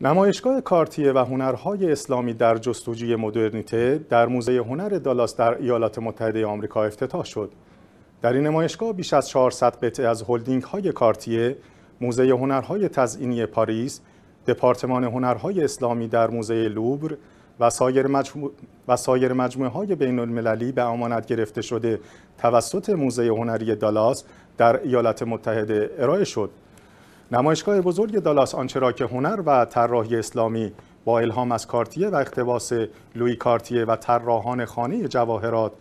نمایشگاه کارتیه و هنرهای اسلامی در جستجوی مدرنیته در موزه هنر دالاس در ایالات متحده آمریکا افتتاح شد. در این نمایشگاه بیش از 400 قطعه از هلدینگ های کارتیه، موزه هنرهای تزئینی پاریس، دپارتمان هنرهای اسلامی در موزه لوبر و سایر, و سایر مجموعه های بین المللی به امانت گرفته شده توسط موزه هنری دالاس در ایالات متحده ارائه شد. نمایشگاه بزرگ دالاس آنچه که هنر و طراحی اسلامی با الهام از کارتیه و اقتباس لوی کارتیه و طراحان خانه جواهرات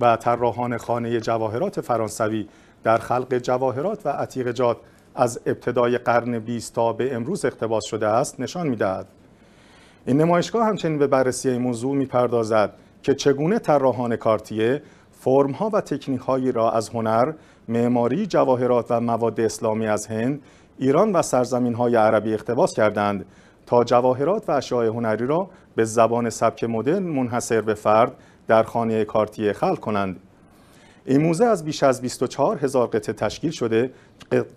و طراحان خانه جواهرات فرانسوی در خلق جواهرات و عتیقجات از ابتدای قرن 20 تا به امروز اقتباس شده است نشان میدهد این نمایشگاه همچنین به بررسی موضوع پردازد که چگونه طراحان کارتیه ها و تکنیک هایی را از هنر، معماری، جواهرات و مواد اسلامی از هند، ایران و سرزمین های عربی اقتباس کردند تا جواهرات و اشیاء هنری را به زبان سبک مدرن منحصر به فرد در خانه کارتیه خلق کنند. این موزه از بیش از 24 هزار قطعه تشکیل شده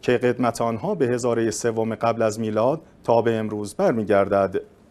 که قدمت آنها به هزاره سوم قبل از میلاد تا به امروز برمیگردد.